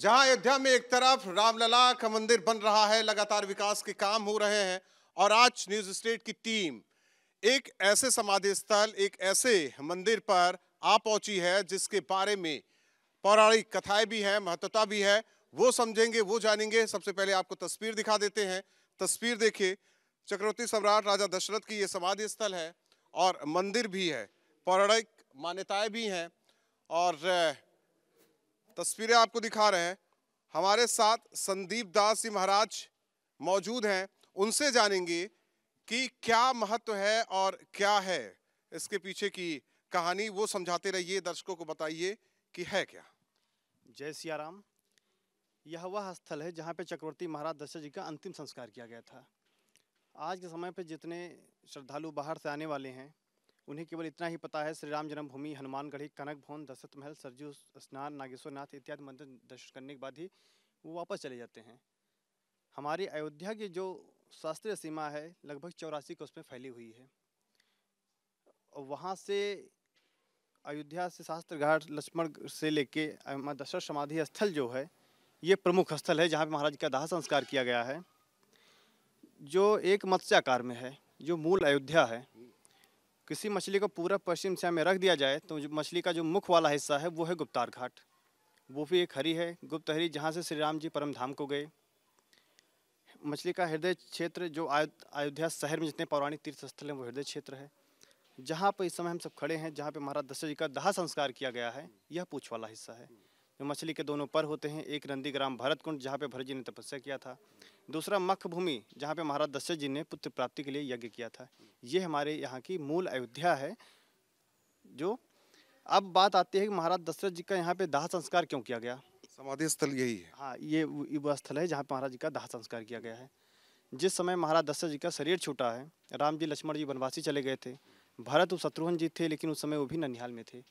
जहां अयोध्या में एक तरफ रामलला का मंदिर बन रहा है लगातार विकास के काम हो रहे हैं और आज न्यूज स्टेट की टीम एक ऐसे समाधि स्थल एक ऐसे मंदिर पर आ पहुंची है जिसके बारे में पौराणिक कथाएं भी हैं महत्वता भी है वो समझेंगे वो जानेंगे सबसे पहले आपको तस्वीर दिखा देते हैं तस्वीर देखिए चक्रवर्ती सम्राट राजा दशरथ की ये समाधि स्थल है और मंदिर भी है पौराणिक मान्यताएं भी हैं और तस्वीरें आपको दिखा रहे हैं हमारे साथ संदीप दास जी महाराज मौजूद हैं उनसे जानेंगे कि क्या महत्व है और क्या है इसके पीछे की कहानी वो समझाते रहिए दर्शकों को बताइए कि है क्या जय सिया राम यह वह स्थल है जहाँ पे चक्रवर्ती महाराज दशरथ जी का अंतिम संस्कार किया गया था आज के समय पे जितने श्रद्धालु बाहर से आने वाले हैं उन्हें केवल इतना ही पता है श्री राम जन्मभूमि हनुमानगढ़ी कनक भवन दशरथ महल सरजू स्नान नागेश्वर नाथ इत्यादि मंदिर दर्शन करने के बाद ही वो वापस चले जाते हैं हमारी अयोध्या की जो शास्त्रीय सीमा है लगभग चौरासी को उसमें फैली हुई है और वहाँ से अयोध्या से शास्त्र घाट लक्ष्मण से लेके दशरथ समाधि स्थल जो है ये प्रमुख स्थल है जहाँ पे महाराज का दाह संस्कार किया गया है जो एक मत्स्याकार में है जो मूल अयोध्या है किसी मछली को पूरा पश्चिम दिशा में रख दिया जाए तो मछली का जो मुख वाला हिस्सा है वो है गुप्तार घाट वो भी एक हरी है गुप्त हरी जहाँ से श्री राम जी परम धाम को गए मछली का हृदय क्षेत्र जो अयोध्या शहर में जितने पौराणिक तीर्थ स्थल हैं वो हृदय क्षेत्र है जहाँ पर इस समय हम सब खड़े हैं जहाँ पे महाराज दशरथ जी का दाह संस्कार किया गया है यह पूछ वाला हिस्सा है जो मछली के दोनों पर होते हैं एक नंदी ग्राम भरत कुंड जहाँ पे भरत जी ने तपस्या किया था दूसरा मख भूमि जहाँ पे महाराज दशरथ जी ने पुत्र प्राप्ति के लिए यज्ञ किया था ये हमारे यहाँ की मूल अयोध्या है जो अब बात आती है कि महाराज दशरथ जी का यहाँ पे दाह संस्कार क्यों किया गया समाधि स्थल यही है हाँ ये वह स्थल है जहाँ पे महाराज जी का दाह संस्कार किया गया है जिस समय महाराज दशरथ जी का शरीर छूटा है राम जी लक्ष्मण जी वनवासी चले गए थे भरत वो तो शत्रुघ्न जी थे लेकिन उस समय वो भी ननिहाल में थे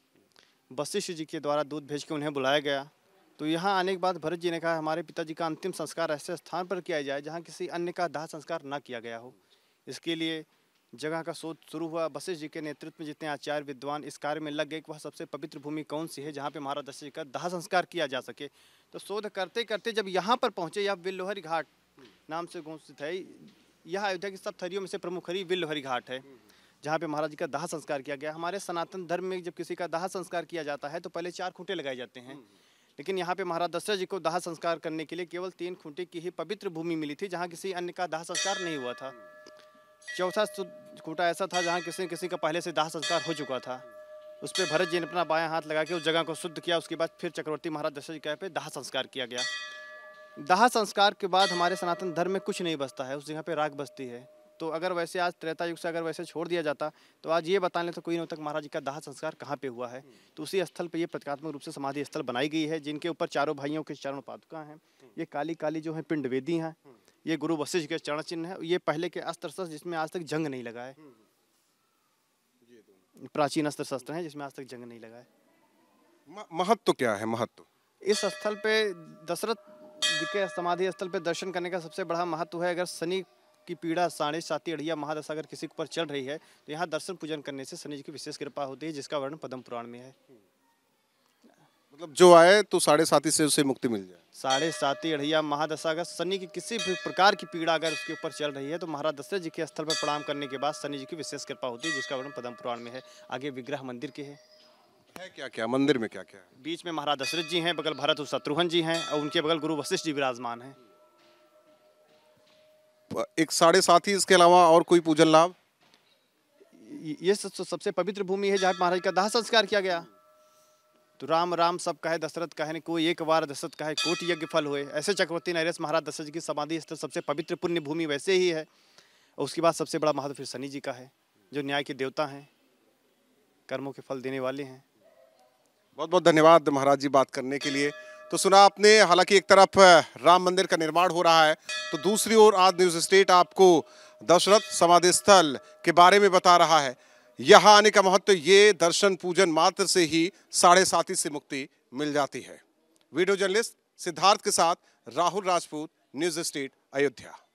वशिष्ठ जी के द्वारा दूध भेज के उन्हें बुलाया गया तो यहाँ आने के बाद भरत जी ने कहा हमारे पिताजी का अंतिम संस्कार ऐसे स्थान पर किया जाए जहाँ किसी अन्य का दाह संस्कार न किया गया हो इसके लिए जगह का शोध शुरू हुआ वशिष्ठ जी के नेतृत्व में जितने आचार्य विद्वान इस कार्य में लग गए कि वह सबसे पवित्र भूमि कौन सी है जहाँ पे महाराज दशरथ का दाह संस्कार किया जा सके तो शोध करते करते जब यहाँ पर पहुँचे या बिल्लोहरी घाट नाम से घोषित है यह अयोध्या की सब थरियों में से प्रमुख हरी बिल्लोहरी घाट है जहाँ पे महाराज जी का दाह संस्कार किया गया हमारे सनातन धर्म में जब किसी का दाह संस्कार किया जाता है तो पहले चार खूंटे लगाए जाते हैं लेकिन यहाँ पे महाराज दशरथ जी को दाह संस्कार करने के लिए केवल तीन खूंटे की ही पवित्र भूमि मिली थी जहाँ किसी अन्य का दाह संस्कार नहीं हुआ था चौथा खूंटा ऐसा था जहाँ किसी किसी का पहले से दाह संस्कार हो चुका था उस पर भरत जी ने अपना बाया हाथ लगा के उस जगह को शुद्ध किया उसके बाद फिर चक्रवर्ती महाराज दशरथ जी के दाह संस्कार किया गया दाह संस्कार के बाद हमारे सनातन धर्म में कुछ नहीं बसता है उस जगह पे राग बसती है तो अगर वैसे आज त्रेता युग से अगर वैसे छोड़ दिया जाता तो आज ये बता लें तो कोई नहीं तक महाराज जी का दाह संस्कार कहाँ पे हुआ है हम्म। तो उसी स्थल पे ये प्रतीकात्मक रूप से समाधि स्थल बनाई गई है जिनके ऊपर चारों भाइयों के चरण पादुका हैं हम्म। ये काली काली जो है पिंड वेदी हैं हम्म। ये गुरु वशिष्ठ के चरण चिन्ह है ये पहले के अस्त्र शस्त्र जिसमें आज तक जंग नहीं लगा है प्राचीन अस्त्र शस्त्र है जिसमें आज तक जंग नहीं लगा है महत्व तो क्या है महत्व इस स्थल पे दशरथ जी के समाधि स्थल पे दर्शन करने का सबसे बड़ा महत्व है अगर शनि की पीड़ा साढ़े साथी अड़िया महादशा किसी पर चल रही है तो यहाँ दर्शन पूजन करने से शनि जी की विशेष कृपा होती है जिसका वर्णन पद्म पुराण में है मतलब जो आए तो साढ़े साथी से उसे मुक्ति मिल जाए साढ़े साथी अढ़िया महादशा शनि की किसी भी प्रकार की पीड़ा अगर उसके ऊपर चल रही है तो महाराज दशरथ जी के स्थल पर प्रणाम करने के बाद शनि जी की विशेष कृपा होती है जिसका वर्णन पद्म पुराण में है आगे विग्रह मंदिर के है है क्या क्या मंदिर में क्या क्या बीच में महाराज दशरथ जी हैं बगल भरत शत्रुघ्न जी हैं और उनके बगल गुरु वशिष्ठ जी विराजमान हैं एक साढ़े साथ ही इसके अलावा और कोई पूजन लाभ ये सबसे पवित्र भूमि है जहाँ महाराज का दाह संस्कार किया गया तो राम राम सब कहे दशरथ कहे ने कोई एक बार दशरथ कहे कोट यज्ञ फल हुए ऐसे चक्रवर्ती नरेस महाराज दशरथ जी की समाधि स्थल सबसे पवित्र पुण्य भूमि वैसे ही है और उसके बाद सबसे बड़ा महत्व फिर शनि जी का है जो न्याय के देवता हैं कर्मों के फल देने वाले हैं बहुत बहुत धन्यवाद महाराज जी बात करने के लिए तो सुना आपने हालांकि एक तरफ राम मंदिर का निर्माण हो रहा है तो दूसरी ओर आज न्यूज स्टेट आपको दशरथ समाधि स्थल के बारे में बता रहा है यहाँ आने का महत्व तो ये दर्शन पूजन मात्र से ही साढ़े साथी से मुक्ति मिल जाती है वीडियो जर्नलिस्ट सिद्धार्थ के साथ राहुल राजपूत न्यूज स्टेट अयोध्या